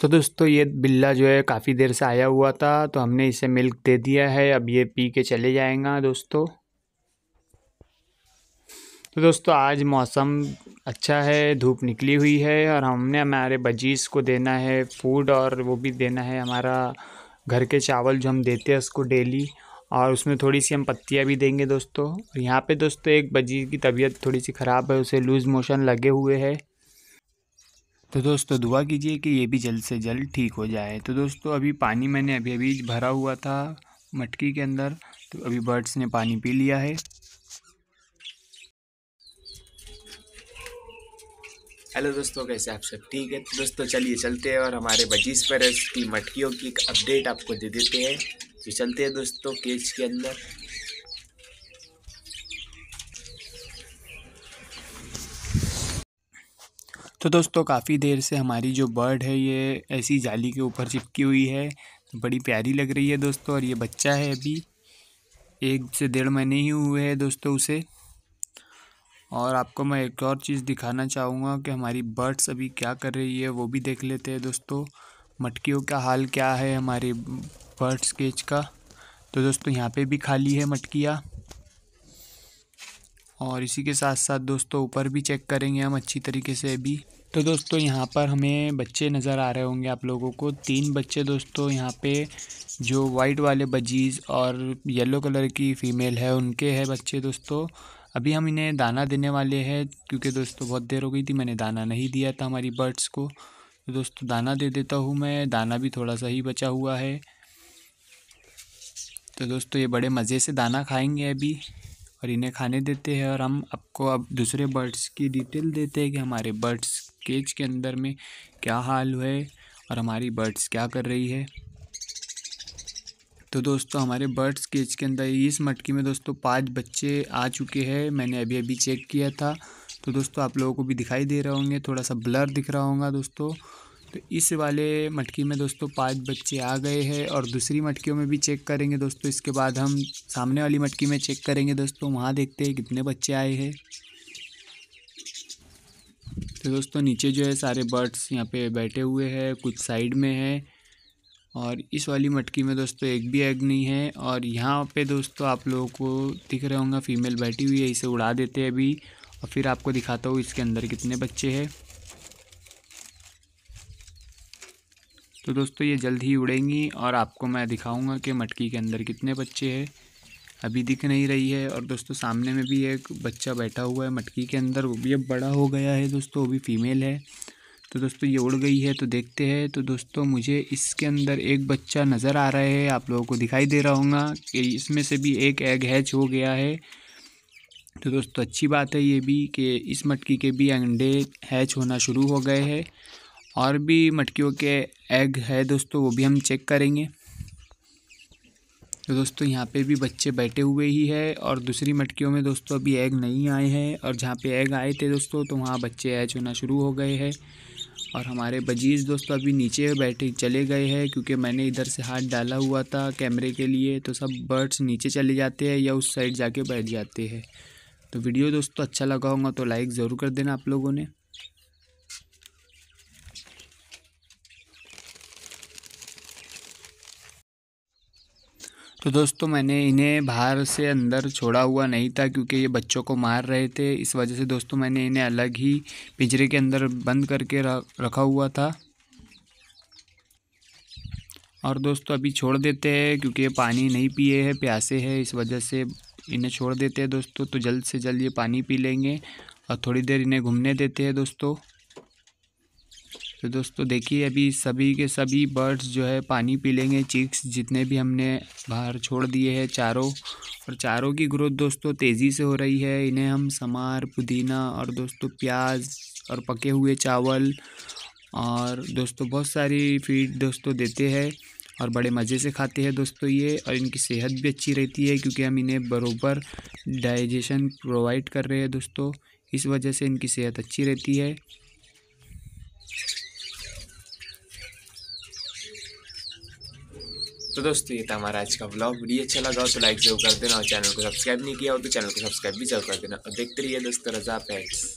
तो दोस्तों ये बिल्ला जो है काफ़ी देर से आया हुआ था तो हमने इसे मिल्क दे दिया है अब ये पी के चले जाएगा दोस्तों तो दोस्तों आज मौसम अच्छा है धूप निकली हुई है और हमने हमारे बजीज़ को देना है फूड और वो भी देना है हमारा घर के चावल जो हम देते हैं उसको डेली और उसमें थोड़ी सी हम पत्तियाँ भी देंगे दोस्तों यहाँ पे दोस्तों एक बजीज़ की तबीयत थोड़ी सी ख़राब है उसे लूज़ मोशन लगे हुए है तो दोस्तों दुआ कीजिए कि ये भी जल्द से जल्द ठीक हो जाए तो दोस्तों अभी पानी मैंने अभी अभी भरा हुआ था मटकी के अंदर तो अभी बर्ड्स ने पानी पी लिया है हेलो दोस्तों कैसे आप सब ठीक है तो दोस्तों चलिए चलते हैं और हमारे बजीस पर की मटकियों की एक अपडेट आपको दे देते हैं तो चलते हैं दोस्तों केज के अंदर तो दोस्तों काफ़ी देर से हमारी जो बर्ड है ये ऐसी जाली के ऊपर चिपकी हुई है बड़ी प्यारी लग रही है दोस्तों और ये बच्चा है अभी एक से डेढ़ महीने ही हुए हैं दोस्तों उसे और आपको मैं एक और चीज़ दिखाना चाहूँगा कि हमारी बर्ड्स अभी क्या कर रही है वो भी देख लेते हैं दोस्तों मटकियों का हाल क्या है हमारे बर्ड्स केज का तो दोस्तों यहाँ पे भी खाली है मटकियाँ और इसी के साथ साथ दोस्तों ऊपर भी चेक करेंगे हम अच्छी तरीके से अभी तो दोस्तों यहाँ पर हमें बच्चे नज़र आ रहे होंगे आप लोगों को तीन बच्चे दोस्तों यहाँ पे जो वाइट वाले बजीज़ और येलो कलर की फ़ीमेल है उनके हैं बच्चे दोस्तों अभी हम इन्हें दाना देने वाले हैं क्योंकि दोस्तों बहुत देर हो गई थी मैंने दाना नहीं दिया था हमारी बर्ड्स को तो दोस्तों दाना दे देता हूँ मैं दाना भी थोड़ा सा ही बचा हुआ है तो दोस्तों ये बड़े मज़े से दाना खाएंगे अभी और इन्हें खाने देते हैं और हम आपको अब दूसरे बर्ड्स की डिटेल देते हैं कि हमारे बर्ड्स केज के अंदर में क्या हाल है और हमारी बर्ड्स क्या कर रही है तो दोस्तों हमारे बर्ड्स केज के अंदर इस मटकी में दोस्तों पांच बच्चे आ चुके हैं मैंने अभी अभी चेक किया था तो दोस्तों आप लोगों को भी दिखाई दे रहे होंगे थोड़ा सा ब्लर दिख रहा होगा दोस्तों तो इस वाले मटकी में दोस्तों पांच बच्चे आ गए हैं और दूसरी मटकियों में भी चेक करेंगे दोस्तों इसके बाद हम सामने वाली मटकी में चेक करेंगे दोस्तों वहाँ देखते हैं कितने बच्चे आए हैं तो दोस्तों नीचे जो है सारे बर्ड्स यहाँ पे बैठे हुए हैं कुछ साइड में है और इस वाली मटकी में दोस्तों एक भी एग नहीं है और यहाँ पे दोस्तों आप लोगों को दिख रहे होंगे फीमेल बैठी हुई है इसे उड़ा देते हैं अभी और फिर आपको दिखाता हूँ इसके अंदर कितने बच्चे हैं तो दोस्तों ये जल्द ही उड़ेंगी और आपको मैं दिखाऊंगा कि मटकी के अंदर कितने बच्चे हैं अभी दिख नहीं रही है और दोस्तों सामने में भी एक बच्चा बैठा हुआ है मटकी के अंदर वो भी अब बड़ा हो गया है दोस्तों वो भी फीमेल है तो दोस्तों ये उड़ गई है तो देखते हैं तो दोस्तों मुझे इसके अंदर एक बच्चा नज़र आ रहा है आप लोगों को दिखाई दे रहा होगा कि इसमें से भी एक एग हैच हो गया है तो दोस्तों अच्छी बात है ये भी कि इस मटकी के भी अंडे हैच होना शुरू हो गए हैं और भी मटकियों के एग है दोस्तों वो भी हम चेक करेंगे तो दोस्तों यहाँ पे भी बच्चे बैठे हुए ही है और दूसरी मटकियों में दोस्तों अभी एग नहीं आए हैं और जहाँ पे एग आए थे दोस्तों तो वहाँ बच्चे ऐज होना शुरू हो गए हैं और हमारे बजीज़ दोस्तों अभी नीचे बैठे चले गए हैं क्योंकि मैंने इधर से हाथ डाला हुआ था कैमरे के लिए तो सब बर्ड्स नीचे चले जाते हैं या उस साइड जाके बैठ जाते हैं तो वीडियो दोस्तों अच्छा लगा होगा तो लाइक ज़रूर कर देना आप लोगों ने तो दोस्तों मैंने इन्हें बाहर से अंदर छोड़ा हुआ नहीं था क्योंकि ये बच्चों को मार रहे थे इस वजह से दोस्तों मैंने इन्हें अलग ही पिंजरे के अंदर बंद करके रखा हुआ था और दोस्तों अभी छोड़ देते हैं क्योंकि ये पानी नहीं पिए हैं प्यासे हैं इस वजह से इन्हें छोड़ देते हैं दोस्तों तो जल्द से जल्द ये पानी पी लेंगे और थोड़ी देर इन्हें घूमने देते हैं दोस्तों तो दोस्तों देखिए अभी सभी के सभी बर्ड्स जो है पानी पी लेंगे चिक्स जितने भी हमने बाहर छोड़ दिए हैं चारों और चारों की ग्रोथ दोस्तों तेज़ी से हो रही है इन्हें हम समार पुदीना और दोस्तों प्याज और पके हुए चावल और दोस्तों बहुत सारी फीड दोस्तों देते हैं और बड़े मज़े से खाते हैं दोस्तों ये और इनकी सेहत भी अच्छी रहती है क्योंकि हम इन्हें बरोबर डाइजेशन प्रोवाइड कर रहे हैं दोस्तों इस वजह से इनकी सेहत अच्छी रहती है तो दोस्तों ये था हमारा आज का ब्लॉग वीडियो अच्छा लगा हो तो लाइक जरूर कर देना और चैनल को सब्सक्राइब नहीं किया हो तो चैनल को सब्सक्राइब भी जरूर कर देना और देखते रहिए दोस्तों रजा पैक्स